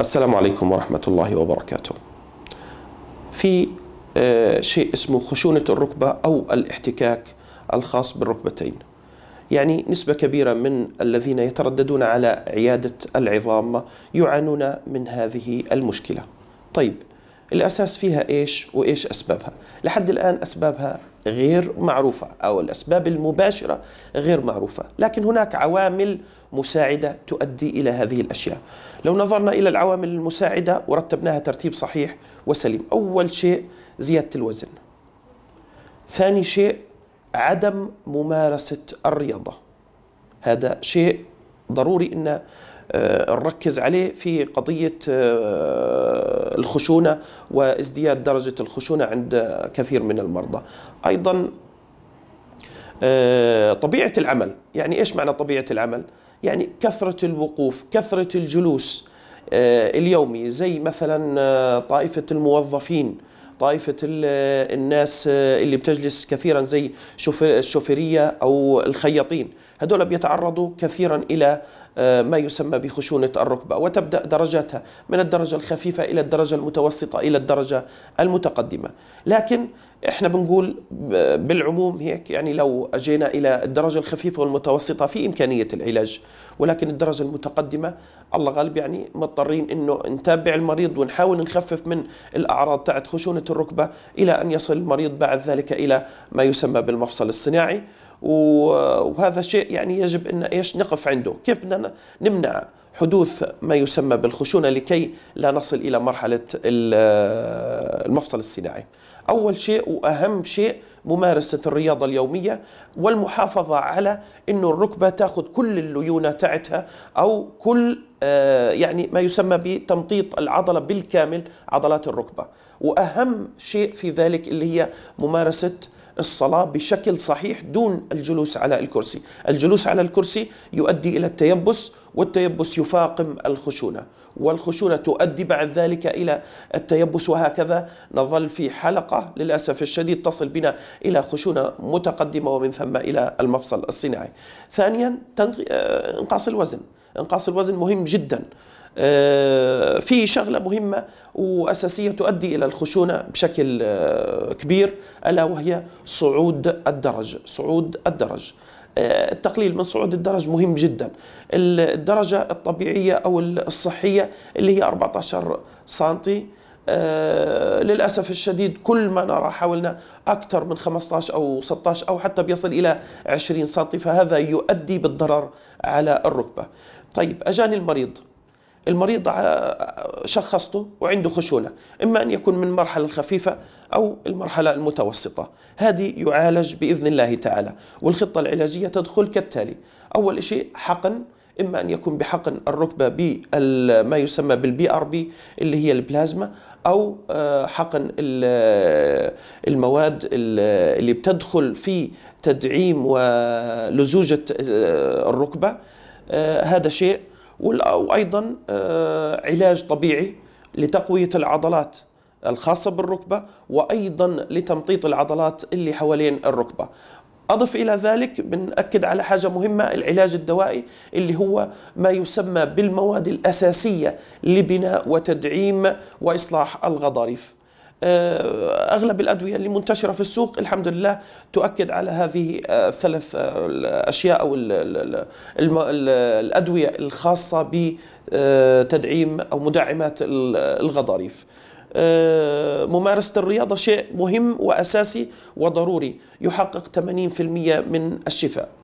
السلام عليكم ورحمة الله وبركاته في آه، شيء اسمه خشونة الركبة أو الاحتكاك الخاص بالركبتين يعني نسبة كبيرة من الذين يترددون على عيادة العظام يعانون من هذه المشكلة طيب الأساس فيها إيش وإيش أسبابها لحد الآن أسبابها غير معروفة أو الأسباب المباشرة غير معروفة لكن هناك عوامل مساعدة تؤدي إلى هذه الأشياء لو نظرنا إلى العوامل المساعدة ورتبناها ترتيب صحيح وسليم أول شيء زيادة الوزن ثاني شيء عدم ممارسة الرياضة هذا شيء ضروري أن آه، نركز عليه في قضية آه، الخشونة وازدياد درجة الخشونة عند كثير من المرضى أيضا آه، طبيعة العمل يعني إيش معنى طبيعة العمل؟ يعني كثرة الوقوف كثرة الجلوس اليومي زي مثلا طائفة الموظفين طائفة الناس آه، اللي بتجلس كثيرا زي الشوفيرية أو الخياطين هدول بيتعرضوا كثيرا إلى آه، ما يسمى بخشونة الركبة وتبدأ درجاتها من الدرجة الخفيفة إلى الدرجة المتوسطة إلى الدرجة المتقدمة لكن احنا بنقول آه، بالعموم هيك يعني لو اجينا الى الدرجه الخفيفه والمتوسطه في امكانيه العلاج ولكن الدرجه المتقدمه الله غالب يعني مضطرين انه نتابع المريض ونحاول نخفف من الاعراض تاعت خشونه الركبة إلى أن يصل المريض بعد ذلك إلى ما يسمى بالمفصل الصناعي وهذا شيء يعني يجب ان ايش نقف عنده كيف بدنا نمنع حدوث ما يسمى بالخشونه لكي لا نصل الى مرحله المفصل الصناعي اول شيء واهم شيء ممارسه الرياضه اليوميه والمحافظه على انه الركبه تاخذ كل الليونه تاعتها او كل آه، يعني ما يسمى بتمطيط العضله بالكامل عضلات الركبه واهم شيء في ذلك اللي هي ممارسه الصلاة بشكل صحيح دون الجلوس على الكرسي الجلوس على الكرسي يؤدي إلى التيبس والتيبس يفاقم الخشونة والخشونة تؤدي بعد ذلك إلى التيبس وهكذا نظل في حلقة للأسف الشديد تصل بنا إلى خشونة متقدمة ومن ثم إلى المفصل الصناعي ثانيا آه، انقاص الوزن انقاص الوزن مهم جدا آه، في شغلة مهمة وأساسية تؤدي إلى الخشونة بشكل آه، كبير ألا وهي صعود الدرج صعود الدرج آه، التقليل من صعود الدرج مهم جدا الدرجة الطبيعية أو الصحية اللي هي 14 سنتي للأسف الشديد كل ما نرى حولنا أكثر من 15 أو 16 أو حتى بيصل إلى 20 سم فهذا يؤدي بالضرر على الركبة طيب أجاني المريض المريض شخصته وعنده خشونة إما أن يكون من مرحلة خفيفة أو المرحلة المتوسطة هذه يعالج بإذن الله تعالى والخطة العلاجية تدخل كالتالي أول شيء حقن إما أن يكون بحقن الركبة بما يسمى بالبي ار بي اللي هي البلازما أو آه، حقن المواد اللي بتدخل في تدعيم ولزوجة آه، الركبة آه، هذا شيء وايضا آه، علاج طبيعي لتقويه العضلات الخاصه بالركبه وايضا لتمطيط العضلات اللي حوالين الركبه أضف إلى ذلك بنأكد على حاجة مهمة العلاج الدوائي اللي هو ما يسمى بالمواد الأساسية لبناء وتدعيم وإصلاح الغضاريف آه، اغلب الادويه اللي منتشره في السوق الحمد لله تؤكد على هذه الثلاث آه، آه، الاشياء او الادويه الخاصه بتدعيم او مدعمات الغضاريف. ممارسة الرياضة شيء مهم وأساسي وضروري يحقق 80% من الشفاء